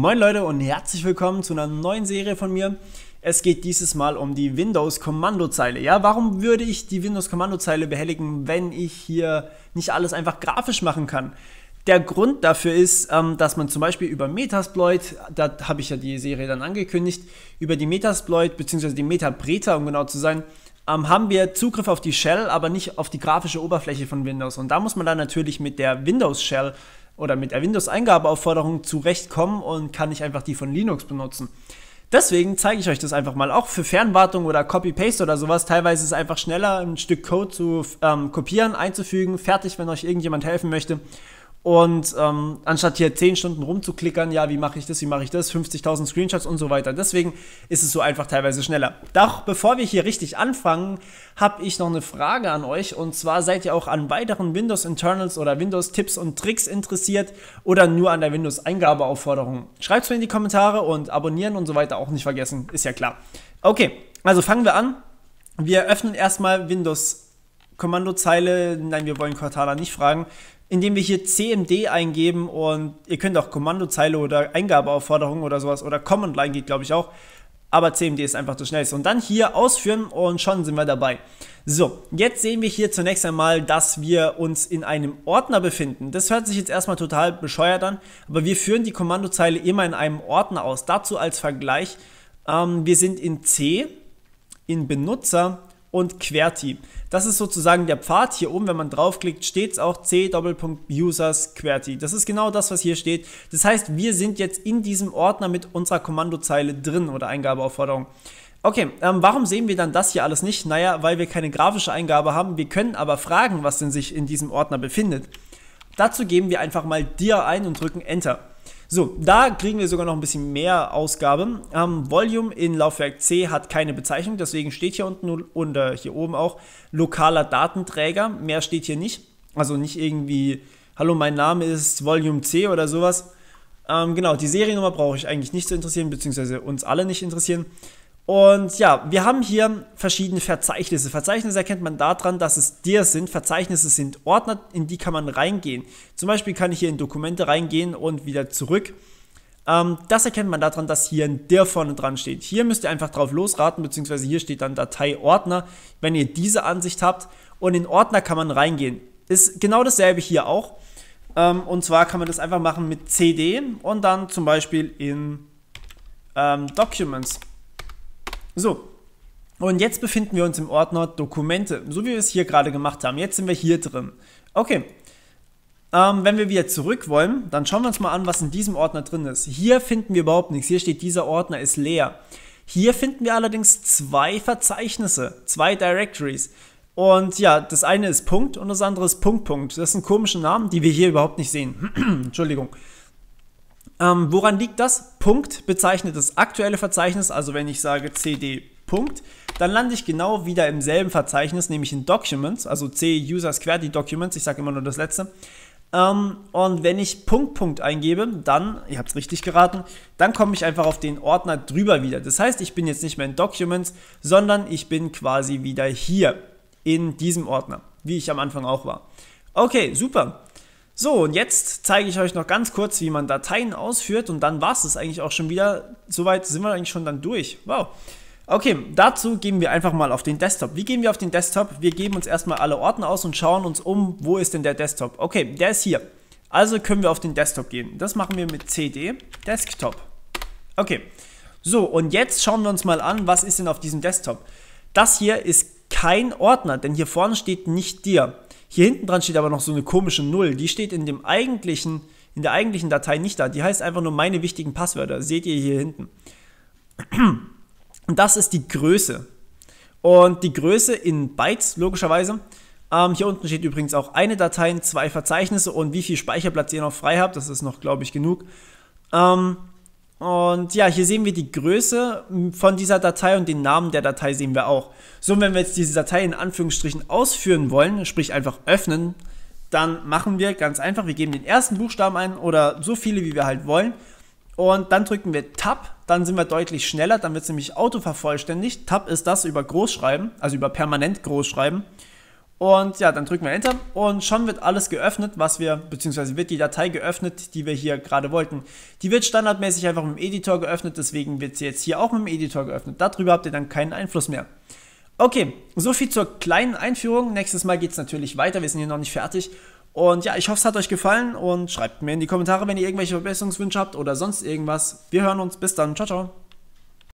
Moin Leute und herzlich willkommen zu einer neuen Serie von mir. Es geht dieses Mal um die Windows-Kommandozeile. Ja, warum würde ich die Windows-Kommandozeile behelligen, wenn ich hier nicht alles einfach grafisch machen kann? Der Grund dafür ist, ähm, dass man zum Beispiel über Metasploit, da habe ich ja die Serie dann angekündigt, über die Metasploit bzw. die Metapreta, um genau zu sein, ähm, haben wir Zugriff auf die Shell, aber nicht auf die grafische Oberfläche von Windows. Und da muss man dann natürlich mit der Windows Shell oder mit der Windows-Eingabeaufforderung zurechtkommen und kann nicht einfach die von Linux benutzen. Deswegen zeige ich euch das einfach mal. Auch für Fernwartung oder Copy-Paste oder sowas. Teilweise ist es einfach schneller, ein Stück Code zu ähm, kopieren, einzufügen, fertig, wenn euch irgendjemand helfen möchte. Und ähm, anstatt hier 10 Stunden rumzuklickern, ja, wie mache ich das, wie mache ich das, 50.000 Screenshots und so weiter. Deswegen ist es so einfach teilweise schneller. Doch bevor wir hier richtig anfangen, habe ich noch eine Frage an euch. Und zwar seid ihr auch an weiteren Windows Internals oder Windows Tipps und Tricks interessiert oder nur an der Windows Eingabeaufforderung? Schreibt es mir in die Kommentare und abonnieren und so weiter auch nicht vergessen, ist ja klar. Okay, also fangen wir an. Wir öffnen erstmal Windows Kommandozeile. Nein, wir wollen Cortana nicht fragen indem wir hier CMD eingeben und ihr könnt auch Kommandozeile oder Eingabeaufforderung oder sowas oder Command Line geht, glaube ich, auch. Aber CMD ist einfach das schnellste. Und dann hier ausführen und schon sind wir dabei. So, jetzt sehen wir hier zunächst einmal, dass wir uns in einem Ordner befinden. Das hört sich jetzt erstmal total bescheuert an, aber wir führen die Kommandozeile immer in einem Ordner aus. Dazu als Vergleich, ähm, wir sind in C, in Benutzer und QWERTY. Das ist sozusagen der Pfad. Hier oben, wenn man draufklickt, steht es auch c-users Doppelpunkt QWERTY. Das ist genau das, was hier steht. Das heißt, wir sind jetzt in diesem Ordner mit unserer Kommandozeile drin oder Eingabeaufforderung. Okay, ähm, warum sehen wir dann das hier alles nicht? Naja, weil wir keine grafische Eingabe haben. Wir können aber fragen, was denn sich in diesem Ordner befindet. Dazu geben wir einfach mal dir ein und drücken Enter. So, da kriegen wir sogar noch ein bisschen mehr Ausgabe. Ähm, Volume in Laufwerk C hat keine Bezeichnung, deswegen steht hier unten und äh, hier oben auch lokaler Datenträger. Mehr steht hier nicht. Also nicht irgendwie, hallo, mein Name ist Volume C oder sowas. Ähm, genau, die Seriennummer brauche ich eigentlich nicht zu interessieren, beziehungsweise uns alle nicht interessieren. Und ja, wir haben hier verschiedene Verzeichnisse. Verzeichnisse erkennt man daran, dass es dir sind. Verzeichnisse sind Ordner, in die kann man reingehen. Zum Beispiel kann ich hier in Dokumente reingehen und wieder zurück. Ähm, das erkennt man daran, dass hier ein dir vorne dran steht. Hier müsst ihr einfach drauf losraten, beziehungsweise hier steht dann Datei Ordner, wenn ihr diese Ansicht habt. Und in Ordner kann man reingehen. Ist genau dasselbe hier auch. Ähm, und zwar kann man das einfach machen mit CD und dann zum Beispiel in ähm, Documents. So, und jetzt befinden wir uns im Ordner Dokumente, so wie wir es hier gerade gemacht haben. Jetzt sind wir hier drin. Okay, ähm, wenn wir wieder zurück wollen, dann schauen wir uns mal an, was in diesem Ordner drin ist. Hier finden wir überhaupt nichts. Hier steht, dieser Ordner ist leer. Hier finden wir allerdings zwei Verzeichnisse, zwei Directories. Und ja, das eine ist Punkt und das andere ist Punkt, Punkt. Das sind komische Namen, die wir hier überhaupt nicht sehen. Entschuldigung. Ähm, woran liegt das? Punkt bezeichnet das aktuelle Verzeichnis, also wenn ich sage CD Punkt, dann lande ich genau wieder im selben Verzeichnis, nämlich in Documents, also C User Squared, die Documents, ich sage immer nur das letzte. Ähm, und wenn ich Punkt Punkt eingebe, dann, ihr habt es richtig geraten, dann komme ich einfach auf den Ordner drüber wieder. Das heißt, ich bin jetzt nicht mehr in Documents, sondern ich bin quasi wieder hier in diesem Ordner, wie ich am Anfang auch war. Okay, super. So, und jetzt zeige ich euch noch ganz kurz, wie man Dateien ausführt und dann war es das eigentlich auch schon wieder. Soweit sind wir eigentlich schon dann durch. Wow. Okay, dazu gehen wir einfach mal auf den Desktop. Wie gehen wir auf den Desktop? Wir geben uns erstmal alle Orten aus und schauen uns um, wo ist denn der Desktop? Okay, der ist hier. Also können wir auf den Desktop gehen. Das machen wir mit CD Desktop. Okay, so und jetzt schauen wir uns mal an, was ist denn auf diesem Desktop. Das hier ist kein Ordner, denn hier vorne steht nicht dir. Hier hinten dran steht aber noch so eine komische Null. Die steht in, dem eigentlichen, in der eigentlichen Datei nicht da. Die heißt einfach nur meine wichtigen Passwörter. Seht ihr hier hinten. Und das ist die Größe. Und die Größe in Bytes, logischerweise. Ähm, hier unten steht übrigens auch eine Datei, zwei Verzeichnisse und wie viel Speicherplatz ihr noch frei habt. Das ist noch, glaube ich, genug. Ähm, und ja, hier sehen wir die Größe von dieser Datei und den Namen der Datei sehen wir auch. So, wenn wir jetzt diese Datei in Anführungsstrichen ausführen wollen, sprich einfach öffnen, dann machen wir ganz einfach, wir geben den ersten Buchstaben ein oder so viele, wie wir halt wollen. Und dann drücken wir Tab, dann sind wir deutlich schneller, dann wird es nämlich autovervollständigt. Tab ist das über Großschreiben, also über permanent Großschreiben. Und ja, dann drücken wir Enter und schon wird alles geöffnet, was wir, beziehungsweise wird die Datei geöffnet, die wir hier gerade wollten. Die wird standardmäßig einfach mit dem Editor geöffnet, deswegen wird sie jetzt hier auch mit dem Editor geöffnet. Darüber habt ihr dann keinen Einfluss mehr. Okay, soviel zur kleinen Einführung. Nächstes Mal geht es natürlich weiter, wir sind hier noch nicht fertig. Und ja, ich hoffe, es hat euch gefallen und schreibt mir in die Kommentare, wenn ihr irgendwelche Verbesserungswünsche habt oder sonst irgendwas. Wir hören uns, bis dann, ciao, ciao.